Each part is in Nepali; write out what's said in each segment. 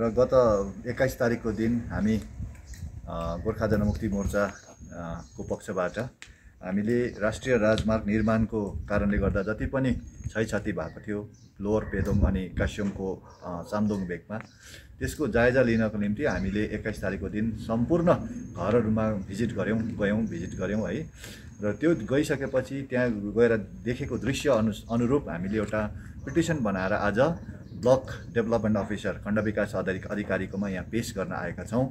र गत एक्काइस तारिकको दिन हामी गोर्खा जनमुक्ति मोर्चा को पक्षबाट हामीले राष्ट्रिय राजमार्ग निर्माणको कारणले गर्दा जति पनि क्षति भएको थियो लोवर पेदोङ अनि कास्योङको चामदोङ भेगमा त्यसको जायजा लिनको निम्ति हामीले एक्काइस तारिकको दिन सम्पूर्ण घरहरूमा भिजिट गऱ्यौँ गयौँ भिजिट गऱ्यौँ है र त्यो गइसकेपछि त्यहाँ गएर देखेको दृश्य अनु अनुरूप हामीले एउटा पिटिसन बनाएर आज ब्लक डेभलपमेन्ट अफिसर खण्ड विकास अधिकारीकोमा यहाँ पेस गर्न आएका छौँ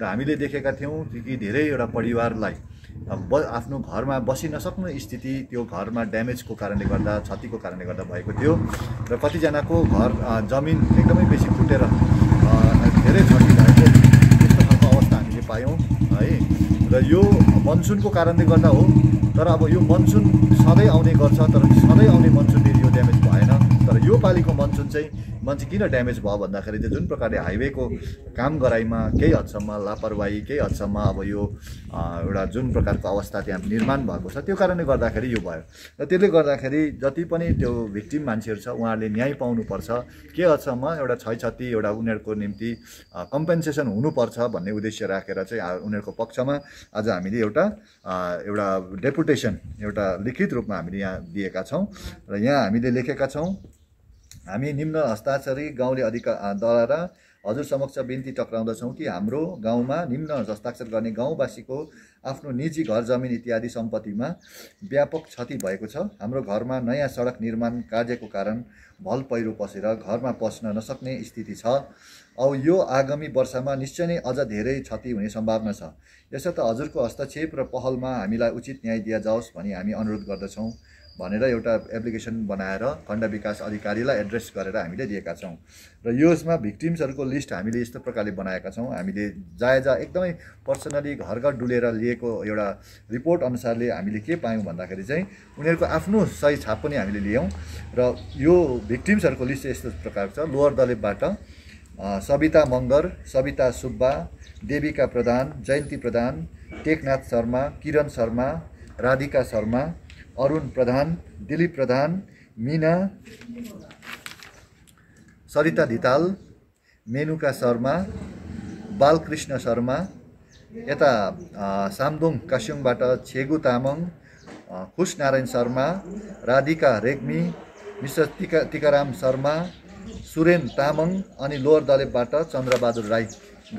र हामीले देखेका थियौँ कि धेरैवटा परिवारलाई ब आफ्नो घरमा बसिन सक्ने स्थिति त्यो घरमा ड्यामेजको कारणले गर्दा क्षतिको कारणले गर्दा भएको थियो र कतिजनाको घर जमिन एकदमै बेसी फुटेर धेरै क्षति भएको त्यस्तो खालको अवस्था हामीले पायौँ है र यो मनसुनको कारणले गर्दा हो तर अब यो मनसुन सधैँ आउने गर्छ तर सधैँ आउने मनसुन नेपालीको मनसुन चाहिँ मान्छे किन ड्यामेज भयो भन्दाखेरि त्यो जुन प्रकारले हाइवेको काम गराइमा केही हदसम्म लापरवाही केही हदसम्म अब यो एउटा जुन प्रकारको अवस्था त्यहाँ निर्माण भएको छ त्यो कारणले गर्दाखेरि यो भयो र त्यसले गर्दाखेरि जति पनि त्यो भिक्टिम मान्छेहरू छ उहाँहरूले न्याय पाउनुपर्छ के हदसम्म एउटा क्षति एउटा उनीहरूको निम्ति कम्पेन्सेसन हुनुपर्छ भन्ने उद्देश्य राखेर चाहिँ उनीहरूको पक्षमा आज हामीले एउटा एउटा डेपुटेसन एउटा लिखित रूपमा हामीले यहाँ दिएका छौँ र यहाँ हामीले लेखेका छौँ हामी निम्न हस्ताक्षरी गाउँले अधिकारद्वारा हजुर समक्ष बिन्ती टक्राउँदछौँ कि हाम्रो गाउँमा निम्न हस्ताक्षर गर्ने गाउँवासीको आफ्नो निजी घर जमिन इत्यादि सम्पत्तिमा व्यापक क्षति भएको छ हाम्रो घरमा नयाँ सडक निर्माण कार्यको कारण भल पहिरो पसेर घरमा पस्न नसक्ने स्थिति छ औ यो आगामी वर्षमा निश्चय नै अझ धेरै क्षति हुने सम्भावना छ यसर्थ हजुरको हस्तक्षेप र पहलमा हामीलाई उचित न्याय दिया जाओस् भनी हामी अनुरोध गर्दछौँ भनेर एउटा एप्लिकेसन बनाएर खण्ड विकास अधिकारीलाई एड्रेस गरेर हामीले दिएका छौँ र यसमा भिक्टिम्सहरूको लिस्ट हामीले यस्तो प्रकारले बनाएका छौँ हामीले जायजा एकदमै पर्सनली घर घर डुलेर लिएको एउटा रिपोर्ट अनुसारले हामीले के पायौँ भन्दाखेरि चाहिँ उनीहरूको आफ्नो सही छाप पनि हामीले लियौँ र यो भिक्टिम्सहरूको लिस्ट यस्तो प्रकार छ लोवर दलेपबाट सविता मङ्गर सविता सुब्बा देविका प्रधान जयन्ती प्रधान टेकनाथ शर्मा किरण शर्मा राधिका शर्मा अरुण प्रधान दिलीप प्रधान मिना सरिता धिताल मेनुका शर्मा बालकृष्ण शर्मा यता सामदोङ कास्योङबाट छेगु तामाङ खुस नारायण शर्मा राधिका रेग्मी मिस्टर टिका टिकाराम शर्मा सुरेन तामाङ अनि लोर दलेपबाट चन्द्रबहादुर राई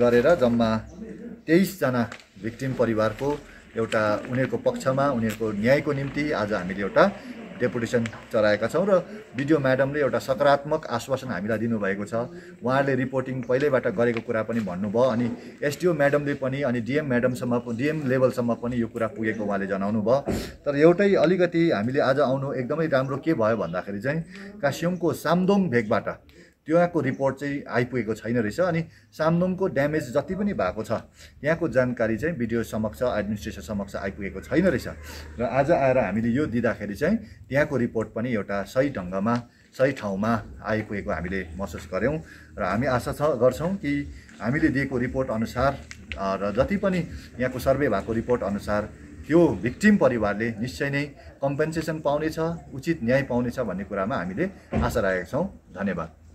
गरेर जम्मा तेइसजना भिक्टिम परिवारको एउटा उनीहरूको पक्षमा उनीहरूको न्यायको निम्ति आज हामीले एउटा डेपुटेसन चलाएका छौँ र बिडिओ म्याडमले एउटा सकारात्मक आश्वासन हामीलाई दिनुभएको छ उहाँहरूले रिपोर्टिङ पहिल्यैबाट गरेको कुरा पनि भन्नुभयो अनि एसडिओ म्याडमले पनि अनि डिएम म्याडमसम्म डिएम लेभलसम्म पनि यो कुरा पुगेको उहाँले जनाउनु भयो तर एउटै अलिकति हामीले आज आउनु एकदमै राम्रो के भयो भन्दाखेरि चाहिँ कासियोङको सामदोङ भेगबाट त्यहाँको रिपोर्ट चाहिँ आइपुगेको छैन रहेछ अनि सामदोङको ड्यामेज जति पनि भएको छ त्यहाँको जानकारी चाहिँ बिडिओ समक्ष एडमिनिस्ट्रेसन समक्ष आइपुगेको छैन रहेछ र आज आएर हामीले यो दिँदाखेरि चाहिँ त्यहाँको रिपोर्ट पनि एउटा सही ढङ्गमा सही ठाउँमा आइपुगेको हामीले महसुस गऱ्यौँ र हामी आशा छ गर्छौँ कि हामीले दिएको रिपोर्ट अनुसार र जति पनि यहाँको सर्वे भएको रिपोर्ट अनुसार त्यो भिक्टिम परिवारले निश्चय नै कम्पेन्सेसन पाउनेछ उचित न्याय पाउनेछ भन्ने कुरामा हामीले आशा राखेका छौँ धन्यवाद